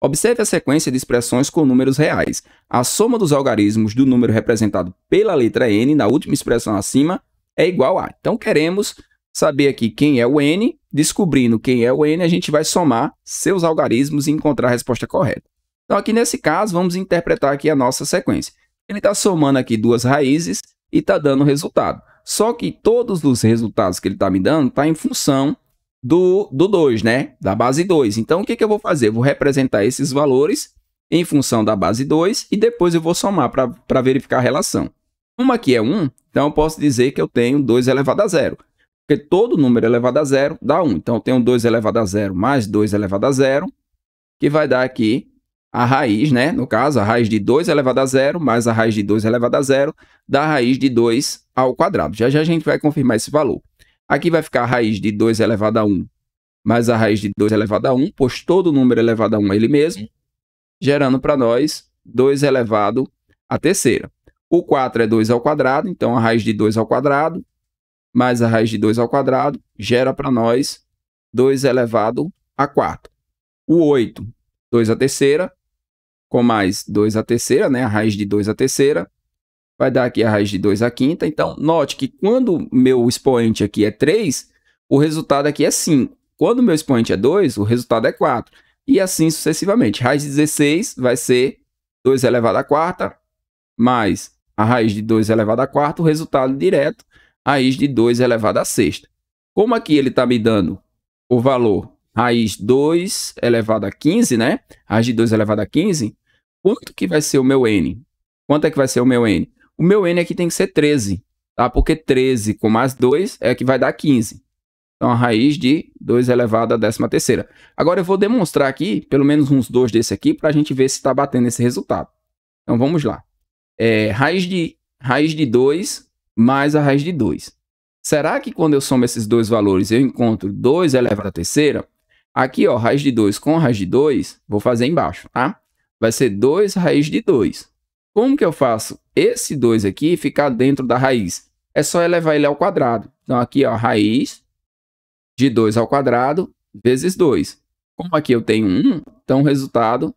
Observe a sequência de expressões com números reais. A soma dos algarismos do número representado pela letra n na última expressão acima é igual a. Então, queremos saber aqui quem é o n. Descobrindo quem é o n, a gente vai somar seus algarismos e encontrar a resposta correta. Então, aqui nesse caso, vamos interpretar aqui a nossa sequência. Ele está somando aqui duas raízes e está dando o resultado. Só que todos os resultados que ele está me dando estão tá em função do 2, do dois, né? Da base 2. Então, o que, que eu vou fazer? Eu vou representar esses valores em função da base 2 e depois eu vou somar para verificar a relação. Uma aqui é 1, um, então eu posso dizer que eu tenho 2 elevado a zero. Porque todo número elevado a zero dá 1. Um. Então, eu tenho 2 elevado a zero mais 2 elevado a zero, que vai dar aqui a raiz, né? No caso, a raiz de 2 elevado a zero mais a raiz de 2 elevado a zero dá a raiz de 2 ao quadrado. Já já a gente vai confirmar esse valor. Aqui vai ficar a raiz de 2 elevado a 1 mais a raiz de 2 elevado a 1, pois todo o número elevado a 1 é ele mesmo, gerando para nós 2 elevado a terceira. O 4 é 2 ao quadrado, então a raiz de 2 ao quadrado mais a raiz de 2 ao quadrado gera para nós 2 elevado a 4. O 8, 2 à terceira, com mais 2 à terceira, né? a raiz de 2 à terceira, vai dar aqui a raiz de 2 à quinta. Então, note que quando meu expoente aqui é 3, o resultado aqui é 5. Quando meu expoente é 2, o resultado é 4. E assim sucessivamente. Raiz de 16 vai ser 2 elevado à quarta mais a raiz de 2 elevado à quarta, o resultado direto, raiz de 2 elevado à sexta. Como aqui ele está me dando o valor raiz 2 elevado a 15, né? Raiz de 2 elevado a 15, quanto que vai ser o meu n? Quanto é que vai ser o meu n? O meu N aqui tem que ser 13, tá? Porque 13 com mais 2 é que vai dar 15. Então, a raiz de 2 elevado à décima terceira. Agora, eu vou demonstrar aqui, pelo menos uns dois desse aqui, para a gente ver se está batendo esse resultado. Então, vamos lá. É, raiz, de, raiz de 2 mais a raiz de 2. Será que quando eu somo esses dois valores, eu encontro 2 elevado à terceira? Aqui, ó, raiz de 2 com raiz de 2, vou fazer embaixo, tá? Vai ser 2 raiz de 2 como que eu faço esse 2 aqui ficar dentro da raiz? É só elevar ele ao quadrado. Então, aqui, ó, raiz de 2 ao quadrado vezes 2. Como aqui eu tenho 1, então o resultado,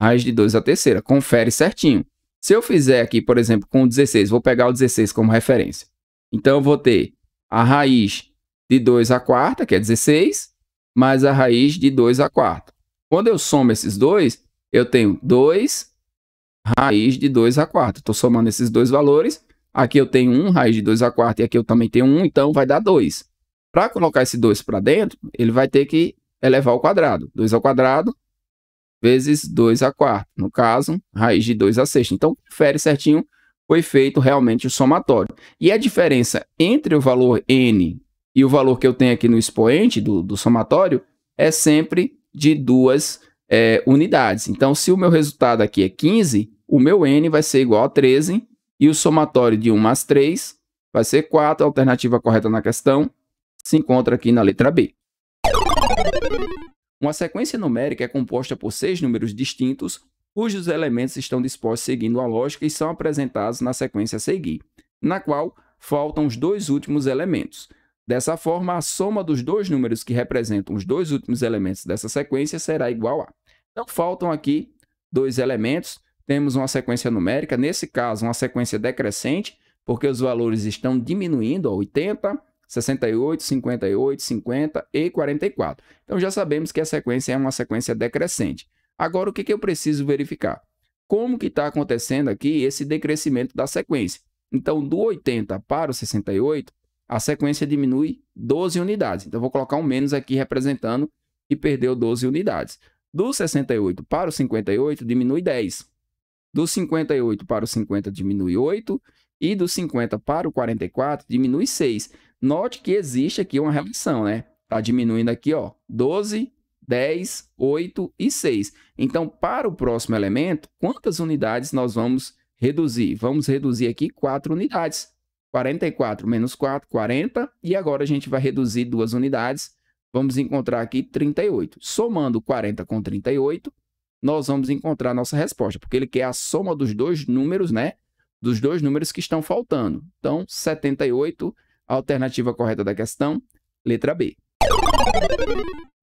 raiz de 2 à terceira. Confere certinho. Se eu fizer aqui, por exemplo, com 16, vou pegar o 16 como referência. Então, eu vou ter a raiz de 2 à quarta, que é 16, mais a raiz de 2 à quarta. Quando eu somo esses dois, eu tenho 2 raiz de 2 a 4. Estou somando esses dois valores. Aqui eu tenho 1, um, raiz de 2 a 4 e aqui eu também tenho 1, um, então vai dar 2. Para colocar esse 2 para dentro, ele vai ter que elevar ao quadrado. 2 ao quadrado vezes 2 a 4. No caso, raiz de 2 a 6. Então, confere certinho, foi feito realmente o somatório. E a diferença entre o valor n e o valor que eu tenho aqui no expoente do, do somatório é sempre de duas é, unidades. Então, se o meu resultado aqui é 15, o meu n vai ser igual a 13 e o somatório de 1 mais 3 vai ser 4. A alternativa correta na questão se encontra aqui na letra B. Uma sequência numérica é composta por seis números distintos, cujos elementos estão dispostos seguindo a lógica e são apresentados na sequência a seguir, na qual faltam os dois últimos elementos. Dessa forma, a soma dos dois números que representam os dois últimos elementos dessa sequência será igual a então faltam aqui dois elementos. Temos uma sequência numérica, nesse caso uma sequência decrescente, porque os valores estão diminuindo, ó, 80, 68, 58, 50 e 44. Então já sabemos que a sequência é uma sequência decrescente. Agora o que, que eu preciso verificar? Como que está acontecendo aqui esse decrescimento da sequência? Então do 80 para o 68, a sequência diminui 12 unidades. Então vou colocar um menos aqui representando que perdeu 12 unidades. Do 68 para o 58 diminui 10. Do 58 para o 50 diminui 8 e do 50 para o 44 diminui 6. Note que existe aqui uma relação, né? Tá diminuindo aqui, ó, 12, 10, 8 e 6. Então, para o próximo elemento, quantas unidades nós vamos reduzir? Vamos reduzir aqui 4 unidades. 44 menos 4, 40. E agora a gente vai reduzir duas unidades, vamos encontrar aqui 38. Somando 40 com 38, nós vamos encontrar a nossa resposta, porque ele quer a soma dos dois números, né? Dos dois números que estão faltando. Então, 78, a alternativa correta da questão, letra B.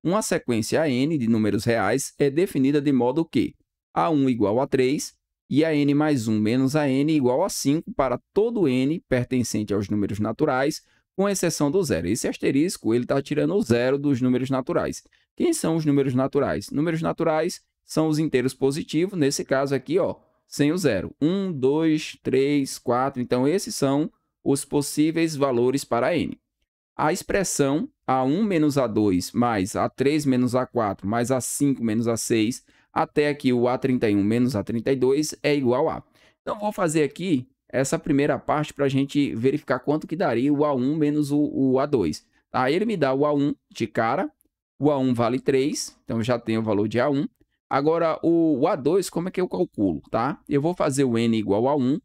Uma sequência an de números reais é definida de modo que a1 igual a 3 e a n mais 1 menos a n igual a 5 para todo n pertencente aos números naturais com exceção do zero. Esse asterisco ele está tirando o zero dos números naturais. Quem são os números naturais? Números naturais são os inteiros positivos, nesse caso aqui, ó, sem o zero. 1, 2, 3, 4. Então, esses são os possíveis valores para n. A expressão a1 menos a2 mais a3 menos a4 mais a5 menos a6 até aqui o a31 menos a32 é igual a. Então, vou fazer aqui essa primeira parte para a gente verificar quanto que daria o A1 menos o, o A2. Tá? Aí ele me dá o A1 de cara, o A1 vale 3, então já tem o valor de A1. Agora, o A2, como é que eu calculo, tá? Eu vou fazer o N igual a 1.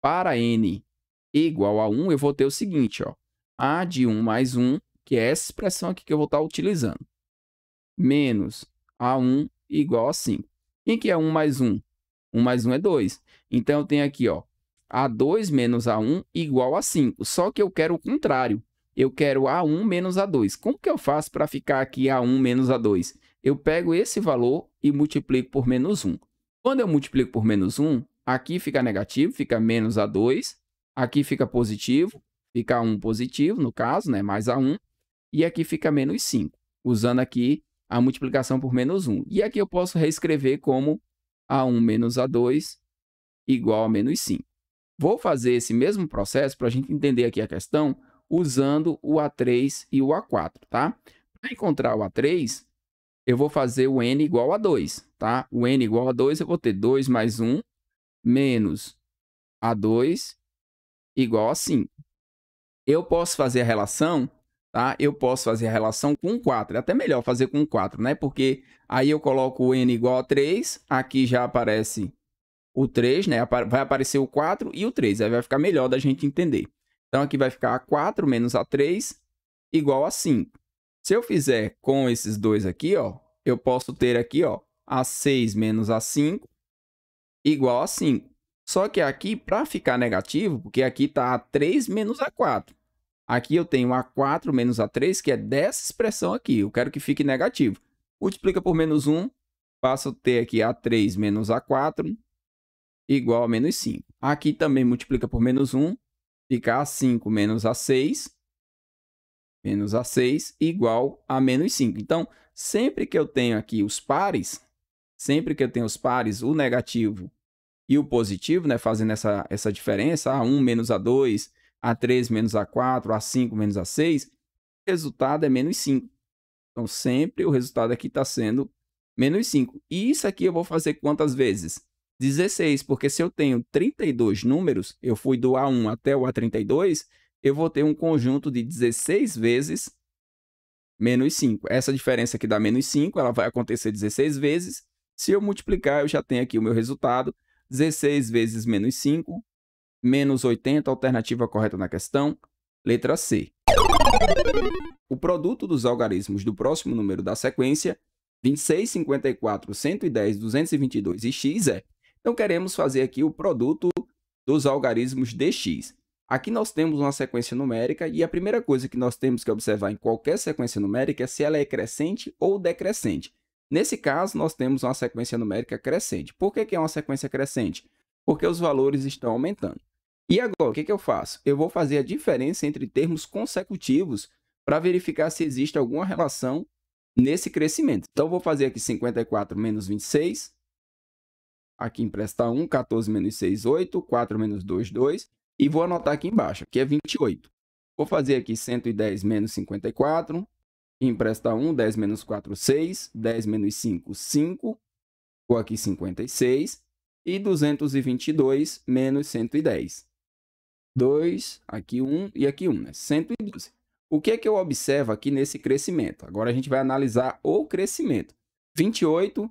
Para N igual a 1, eu vou ter o seguinte, ó. A de 1 mais 1, que é essa expressão aqui que eu vou estar tá utilizando, menos A1 igual a 5. Quem que é 1 mais 1? 1 mais 1 é 2. Então, eu tenho aqui, ó, a2 menos A1 igual a 5. Só que eu quero o contrário. Eu quero A1 menos A2. Como que eu faço para ficar aqui A1 menos A2? Eu pego esse valor e multiplico por menos 1. Quando eu multiplico por menos 1, aqui fica negativo, fica menos A2. Aqui fica positivo, fica A1 positivo, no caso, né? mais A1. E aqui fica menos 5, usando aqui a multiplicação por menos 1. E aqui eu posso reescrever como A1 menos A2 igual a menos 5. Vou fazer esse mesmo processo para a gente entender aqui a questão usando o A3 e o A4, tá? Para encontrar o A3, eu vou fazer o N igual a 2, tá? O N igual a 2, eu vou ter 2 mais 1 menos A2 igual a 5. Eu posso fazer a relação, tá? Eu posso fazer a relação com 4. É até melhor fazer com 4, né? Porque aí eu coloco o N igual a 3, aqui já aparece o 3, né? Vai aparecer o 4 e o 3. Aí vai ficar melhor da gente entender. Então aqui vai ficar A4 menos A3 igual a 5. Se eu fizer com esses dois aqui, ó, eu posso ter aqui, ó, A6 menos A5 igual a 5. Só que aqui, para ficar negativo, porque aqui está A3 menos A4. Aqui eu tenho A4 menos A3, que é dessa expressão aqui. Eu quero que fique negativo. Multiplica por menos 1, passo a ter aqui A3 menos A4 igual a menos 5. Aqui também multiplica por menos 1, fica A5 menos A6, menos A6 igual a menos 5. Então, sempre que eu tenho aqui os pares, sempre que eu tenho os pares, o negativo e o positivo, né, fazendo essa, essa diferença, A1 menos A2, A3 menos A4, A5 menos A6, o resultado é menos 5. Então, sempre o resultado aqui está sendo menos 5. E isso aqui eu vou fazer quantas vezes? 16, porque se eu tenho 32 números, eu fui do A1 até o A32, eu vou ter um conjunto de 16 vezes menos 5. Essa diferença aqui dá menos 5, ela vai acontecer 16 vezes. Se eu multiplicar, eu já tenho aqui o meu resultado. 16 vezes menos 5, menos 80, alternativa correta na questão, letra C. O produto dos algarismos do próximo número da sequência, 26, 54, 110, 222 e x é então queremos fazer aqui o produto dos algarismos dx. Aqui nós temos uma sequência numérica e a primeira coisa que nós temos que observar em qualquer sequência numérica é se ela é crescente ou decrescente. Nesse caso, nós temos uma sequência numérica crescente. Por que, que é uma sequência crescente? Porque os valores estão aumentando. E agora, o que, que eu faço? Eu vou fazer a diferença entre termos consecutivos para verificar se existe alguma relação nesse crescimento. Então, vou fazer aqui 54 menos 26, Aqui empresta 1, 14 menos 6, 8, 4 menos 2, 2. E vou anotar aqui embaixo, que é 28. Vou fazer aqui 110 menos 54. Empresta 1, 10 menos 4, 6. 10 menos 5, 5. Vou aqui 56. E 222 menos 110. 2, aqui 1 e aqui 1, né? 112. O que é que eu observo aqui nesse crescimento? Agora a gente vai analisar o crescimento. 28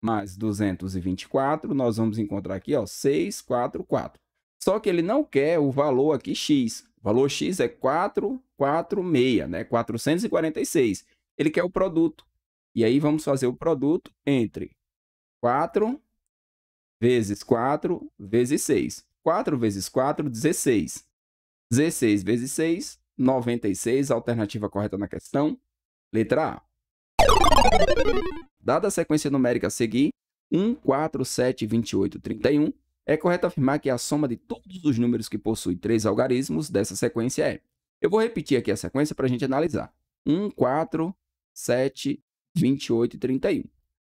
mais 224, nós vamos encontrar aqui, ó, 644. Só que ele não quer o valor aqui x. O valor x é 446, né? 446. Ele quer o produto. E aí vamos fazer o produto entre 4 vezes 4 vezes 6. 4 vezes 4, 16. 16 vezes 6, 96. Alternativa correta na questão, letra A. Dada a sequência numérica a seguir, 1, 4, 7, 28, 31, é correto afirmar que a soma de todos os números que possui três algarismos dessa sequência é. Eu vou repetir aqui a sequência para a gente analisar. 1, 4, 7, 28 e 31.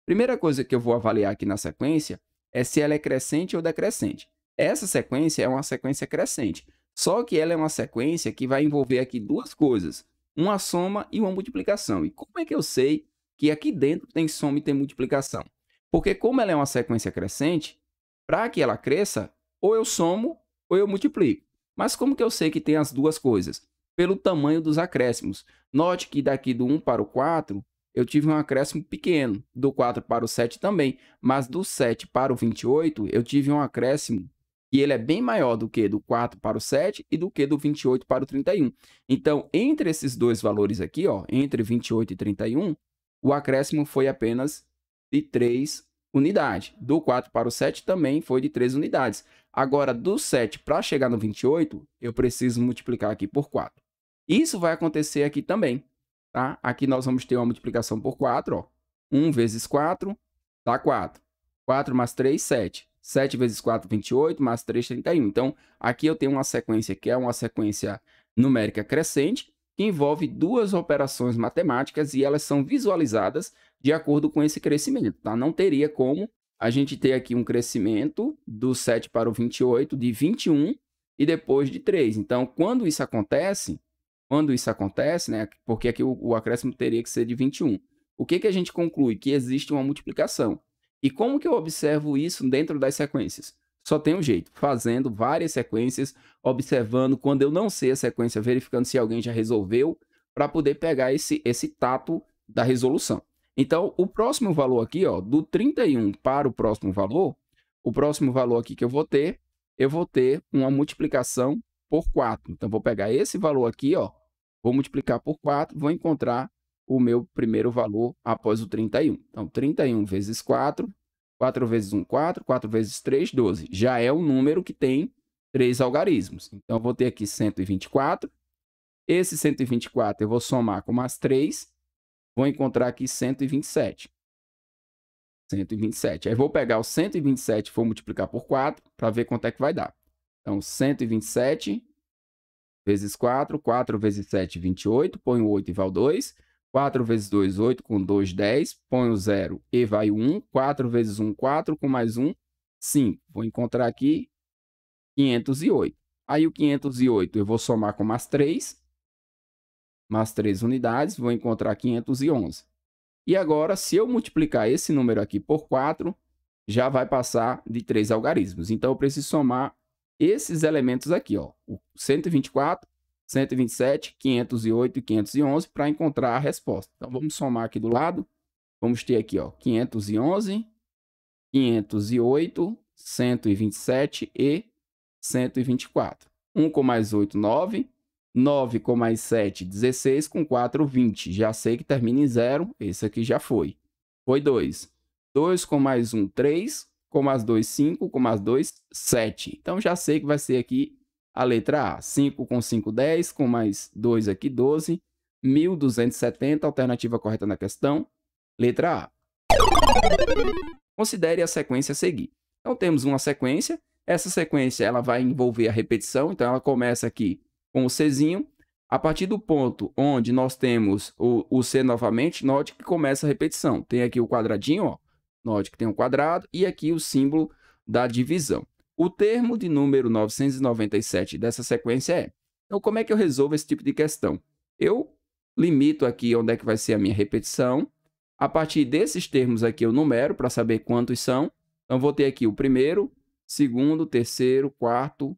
Primeira coisa que eu vou avaliar aqui na sequência é se ela é crescente ou decrescente. Essa sequência é uma sequência crescente, só que ela é uma sequência que vai envolver aqui duas coisas, uma soma e uma multiplicação. E como é que eu sei que aqui dentro tem soma e tem multiplicação. Porque como ela é uma sequência crescente, para que ela cresça, ou eu somo ou eu multiplico. Mas como que eu sei que tem as duas coisas? Pelo tamanho dos acréscimos. Note que daqui do 1 para o 4, eu tive um acréscimo pequeno. Do 4 para o 7 também. Mas do 7 para o 28, eu tive um acréscimo e ele é bem maior do que do 4 para o 7 e do que do 28 para o 31. Então, entre esses dois valores aqui, ó, entre 28 e 31, o acréscimo foi apenas de 3 unidades. Do 4 para o 7 também foi de 3 unidades. Agora, do 7 para chegar no 28, eu preciso multiplicar aqui por 4. Isso vai acontecer aqui também, tá? Aqui nós vamos ter uma multiplicação por 4, ó. 1 vezes 4 dá 4. 4 mais 3, 7. 7 vezes 4, 28, mais 3, 31. Então, aqui eu tenho uma sequência que é uma sequência numérica crescente, que envolve duas operações matemáticas e elas são visualizadas de acordo com esse crescimento. Tá? Não teria como a gente ter aqui um crescimento do 7 para o 28, de 21 e depois de 3. Então, quando isso acontece, quando isso acontece, né, porque aqui o, o acréscimo teria que ser de 21, o que, que a gente conclui? Que existe uma multiplicação. E como que eu observo isso dentro das sequências? Só tem um jeito, fazendo várias sequências, observando quando eu não sei a sequência, verificando se alguém já resolveu, para poder pegar esse, esse tato da resolução. Então, o próximo valor aqui, ó, do 31 para o próximo valor, o próximo valor aqui que eu vou ter, eu vou ter uma multiplicação por 4. Então, vou pegar esse valor aqui, ó, vou multiplicar por 4, vou encontrar o meu primeiro valor após o 31. Então, 31 vezes 4 4 vezes 1, 4. 4 vezes 3, 12. Já é o número que tem três algarismos. Então, eu vou ter aqui 124. Esse 124 eu vou somar com mais 3. Vou encontrar aqui 127. 127. Aí vou pegar o 127 e vou multiplicar por 4 para ver quanto é que vai dar. Então, 127 vezes 4, 4 vezes 7, 28. Põe o 8 e vai o 2. 4 vezes 2, 8, com 2, 10. Põe o 0 e vai 1. 4 vezes 1, 4, com mais 1, 5. Vou encontrar aqui 508. Aí o 508 eu vou somar com mais 3, mais 3 unidades, vou encontrar 511. E agora, se eu multiplicar esse número aqui por 4, já vai passar de 3 algarismos. Então, eu preciso somar esses elementos aqui, ó, o 124 127, 508 e 511 para encontrar a resposta. Então vamos somar aqui do lado. Vamos ter aqui, ó, 511, 508, 127 e 124. 1 com mais 8, 9. 9 com mais 7, 16. Com 4, 20. Já sei que termina em 0. Esse aqui já foi. Foi 2. 2 com mais 1, 3. Com mais 2, 5. Com mais 2, 7. Então, já sei que vai ser aqui a letra A, 5 com 5, 10, com mais 2 aqui, 12. 1270, alternativa correta na questão. Letra A. Considere a sequência a seguir. Então temos uma sequência, essa sequência ela vai envolver a repetição, então ela começa aqui com o Czinho. A partir do ponto onde nós temos o, o C novamente, note que começa a repetição. Tem aqui o quadradinho, ó, note que tem um quadrado, e aqui o símbolo da divisão. O termo de número 997 dessa sequência é. Então, como é que eu resolvo esse tipo de questão? Eu limito aqui onde é que vai ser a minha repetição. A partir desses termos aqui, eu numero para saber quantos são. Então, vou ter aqui o primeiro, segundo, terceiro, quarto,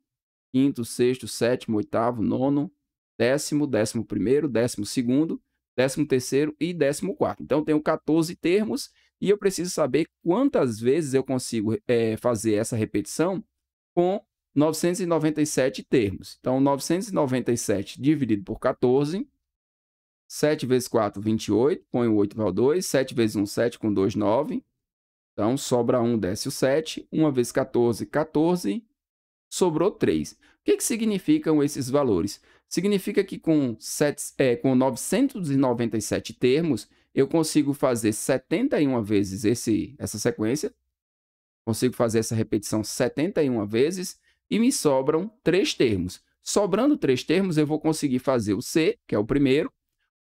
quinto, sexto, sétimo, oitavo, nono, décimo, décimo primeiro, décimo segundo, décimo terceiro e décimo quarto. Então, eu tenho 14 termos e eu preciso saber quantas vezes eu consigo é, fazer essa repetição com 997 termos. Então, 997 dividido por 14, 7 vezes 4, 28, põe o 8 igual 2, 7 vezes 1, 7, com 2, 9. Então, sobra 1, desce o 7, 1 vezes 14, 14, sobrou 3. O que, que significam esses valores? Significa que com, 7, é, com 997 termos, eu consigo fazer 71 vezes esse, essa sequência, Consigo fazer essa repetição 71 vezes e me sobram três termos. Sobrando três termos, eu vou conseguir fazer o C, que é o primeiro,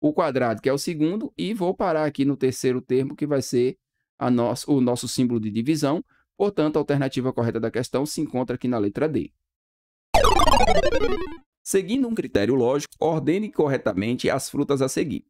o quadrado, que é o segundo, e vou parar aqui no terceiro termo, que vai ser a o nosso símbolo de divisão. Portanto, a alternativa correta da questão se encontra aqui na letra D. Seguindo um critério lógico, ordene corretamente as frutas a seguir.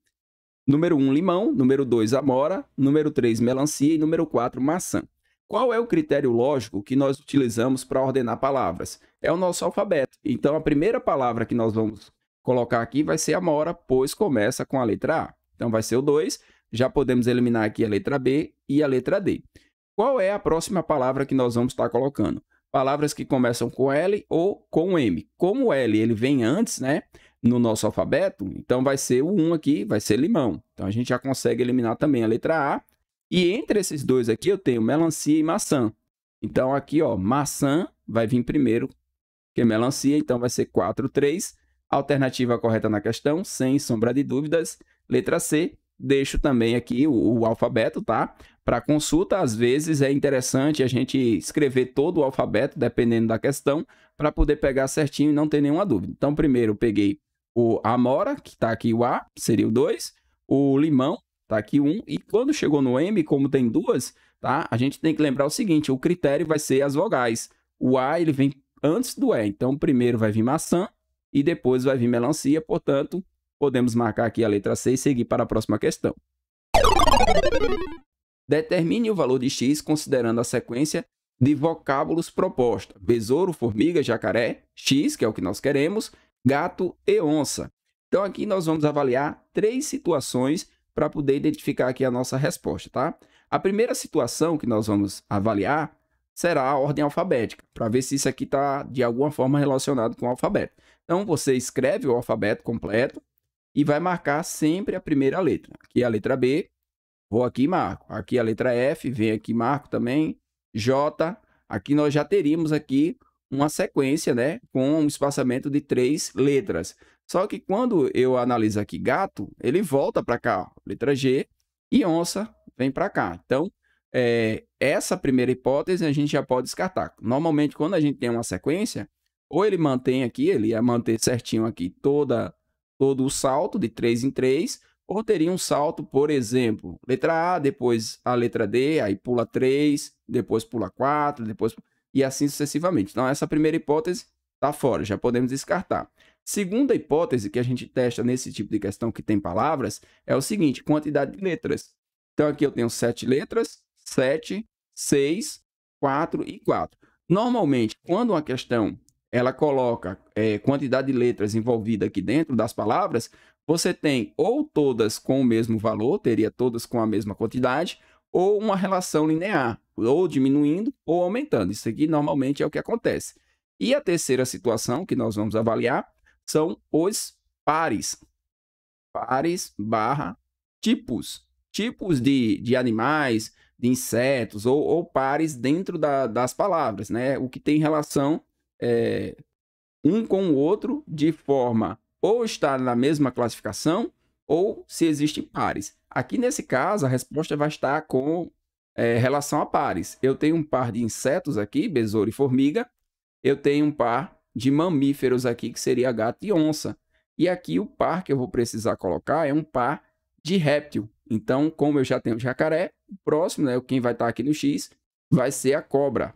Número 1, limão. Número 2, amora. Número 3, melancia. E número 4, maçã. Qual é o critério lógico que nós utilizamos para ordenar palavras? É o nosso alfabeto. Então, a primeira palavra que nós vamos colocar aqui vai ser a mora, pois começa com a letra A. Então, vai ser o 2. Já podemos eliminar aqui a letra B e a letra D. Qual é a próxima palavra que nós vamos estar tá colocando? Palavras que começam com L ou com M. Como o L ele vem antes, né? No nosso alfabeto, então vai ser o 1 aqui, vai ser limão. Então a gente já consegue eliminar também a letra A e entre esses dois aqui eu tenho melancia e maçã. Então aqui, ó, maçã vai vir primeiro que melancia, então vai ser 4, 3. Alternativa correta na questão, sem sombra de dúvidas, letra C. Deixo também aqui o, o alfabeto, tá? Para consulta, às vezes é interessante a gente escrever todo o alfabeto, dependendo da questão, para poder pegar certinho e não ter nenhuma dúvida. Então, primeiro eu peguei o amora, que está aqui o A, seria o 2. O limão, tá aqui um. E quando chegou no M, como tem duas, tá? A gente tem que lembrar o seguinte: o critério vai ser as vogais. O A ele vem antes do E. Então, primeiro vai vir maçã e depois vai vir melancia. Portanto, podemos marcar aqui a letra C e seguir para a próxima questão. Determine o valor de x considerando a sequência de vocábulos proposta: besouro, formiga, jacaré, x, que é o que nós queremos, gato e onça. Então, aqui nós vamos avaliar três situações para poder identificar aqui a nossa resposta, tá? A primeira situação que nós vamos avaliar será a ordem alfabética, para ver se isso aqui está de alguma forma relacionado com o alfabeto. Então, você escreve o alfabeto completo e vai marcar sempre a primeira letra. Aqui é a letra B, vou aqui e marco. Aqui a letra F, vem aqui marco também. J, aqui nós já teríamos aqui uma sequência, né, com um espaçamento de três letras. Só que quando eu analiso aqui gato, ele volta para cá, ó, letra G, e onça vem para cá. Então, é, essa primeira hipótese a gente já pode descartar. Normalmente, quando a gente tem uma sequência, ou ele mantém aqui, ele ia manter certinho aqui toda, todo o salto de 3 em 3, ou teria um salto, por exemplo, letra A, depois a letra D, aí pula 3, depois pula 4, depois e assim sucessivamente. Então, essa primeira hipótese está fora, já podemos descartar. Segunda hipótese que a gente testa nesse tipo de questão que tem palavras é o seguinte: quantidade de letras. Então aqui eu tenho sete letras, sete, seis, quatro e quatro. Normalmente, quando uma questão ela coloca é, quantidade de letras envolvida aqui dentro das palavras, você tem ou todas com o mesmo valor, teria todas com a mesma quantidade, ou uma relação linear, ou diminuindo ou aumentando. Isso aqui normalmente é o que acontece. E a terceira situação que nós vamos avaliar são os pares. Pares barra tipos. Tipos de, de animais, de insetos, ou, ou pares dentro da, das palavras, né? O que tem relação é, um com o outro de forma ou estar na mesma classificação ou se existem pares. Aqui nesse caso, a resposta vai estar com é, relação a pares. Eu tenho um par de insetos aqui, besouro e formiga. Eu tenho um par de mamíferos aqui, que seria gato e onça. E aqui o par que eu vou precisar colocar é um par de réptil. Então, como eu já tenho jacaré, o próximo, né, quem vai estar aqui no X, vai ser a cobra.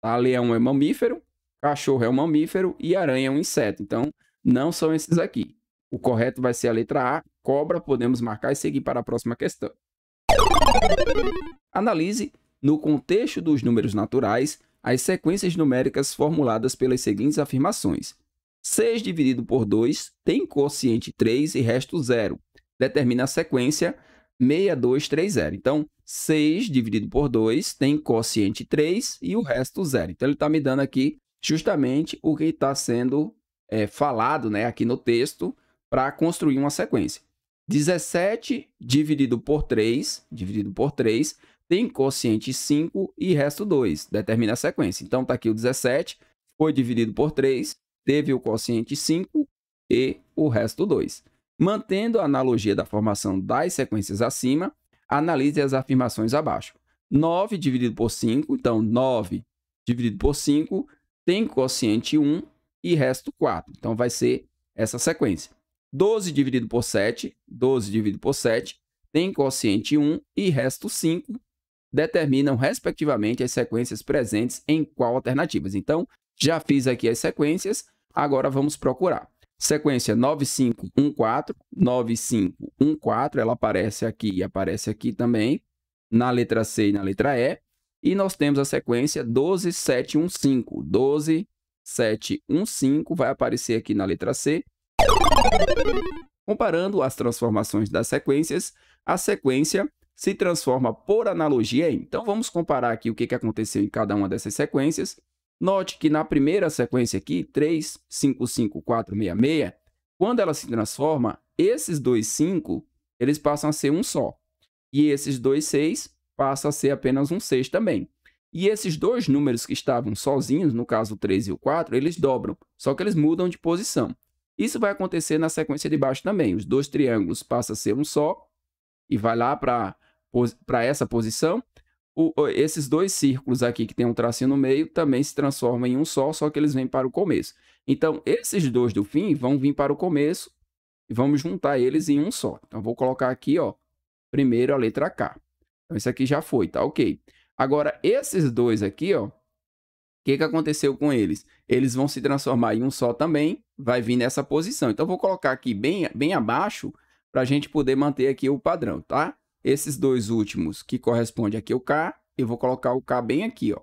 A tá? Leão é mamífero, cachorro é um mamífero e aranha é um inseto. Então, não são esses aqui. O correto vai ser a letra A, cobra. Podemos marcar e seguir para a próxima questão. Analise, no contexto dos números naturais, as sequências numéricas formuladas pelas seguintes afirmações. 6 dividido por 2 tem quociente 3 e resto 0. Determina a sequência 6230. Então, 6 dividido por 2 tem quociente 3 e o resto 0. Então, ele está me dando aqui justamente o que está sendo é, falado né, aqui no texto para construir uma sequência. 17 dividido por 3, dividido por 3, tem quociente 5 e resto 2. Determina a sequência. Então está aqui o 17, foi dividido por 3, teve o quociente 5 e o resto 2. Mantendo a analogia da formação das sequências acima, analise as afirmações abaixo. 9 dividido por 5, então 9 dividido por 5 tem quociente 1 e resto 4. Então vai ser essa sequência. 12 dividido por 7, 12 dividido por 7 tem quociente 1 e resto 5 determinam, respectivamente, as sequências presentes em qual alternativas. Então, já fiz aqui as sequências, agora vamos procurar. Sequência 9514, 9514, ela aparece aqui e aparece aqui também, na letra C e na letra E. E nós temos a sequência 12715, 12715 vai aparecer aqui na letra C. Comparando as transformações das sequências, a sequência se transforma por analogia em. Então vamos comparar aqui o que aconteceu em cada uma dessas sequências. Note que na primeira sequência aqui, 3, 5, 5, 4, 6, 6, quando ela se transforma, esses dois 5, eles passam a ser um só. E esses dois 6 passam a ser apenas um 6 também. E esses dois números que estavam sozinhos, no caso o 3 e o 4, eles dobram, só que eles mudam de posição. Isso vai acontecer na sequência de baixo também. Os dois triângulos passam a ser um só e vai lá para para essa posição, o, esses dois círculos aqui que tem um tracinho no meio também se transformam em um só, só que eles vêm para o começo. Então, esses dois do fim vão vir para o começo e vamos juntar eles em um só. Então, vou colocar aqui, ó, primeiro a letra K. Então, isso aqui já foi, tá ok. Agora, esses dois aqui, ó, o que, que aconteceu com eles? Eles vão se transformar em um só também, vai vir nessa posição. Então, vou colocar aqui bem, bem abaixo para a gente poder manter aqui o padrão, tá? Esses dois últimos, que corresponde aqui ao K, eu vou colocar o K bem aqui, ó.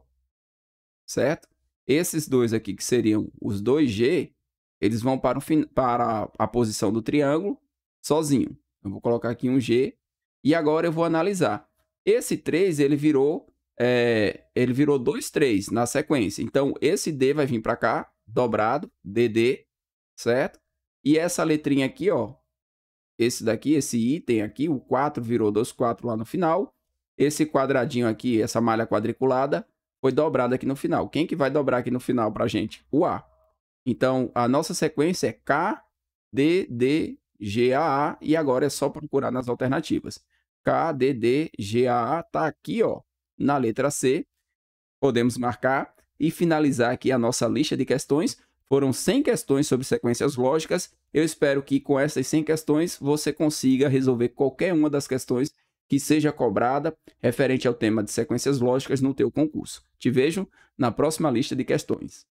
certo? Esses dois aqui, que seriam os dois G, eles vão para, o para a posição do triângulo sozinho. Eu vou colocar aqui um G e agora eu vou analisar. Esse 3, ele virou, é, ele virou 2, 3 na sequência. Então, esse D vai vir para cá, dobrado, DD, certo? E essa letrinha aqui, ó, esse daqui, esse item aqui, o 4 virou 2, 4 lá no final. Esse quadradinho aqui, essa malha quadriculada, foi dobrada aqui no final. Quem que vai dobrar aqui no final para a gente? O A. Então, a nossa sequência é K, D, D, G, A, A, e agora é só procurar nas alternativas. K, D, D, G, A, A está aqui, ó, na letra C. Podemos marcar e finalizar aqui a nossa lista de questões foram 100 questões sobre sequências lógicas. Eu espero que com essas 100 questões você consiga resolver qualquer uma das questões que seja cobrada referente ao tema de sequências lógicas no teu concurso. Te vejo na próxima lista de questões.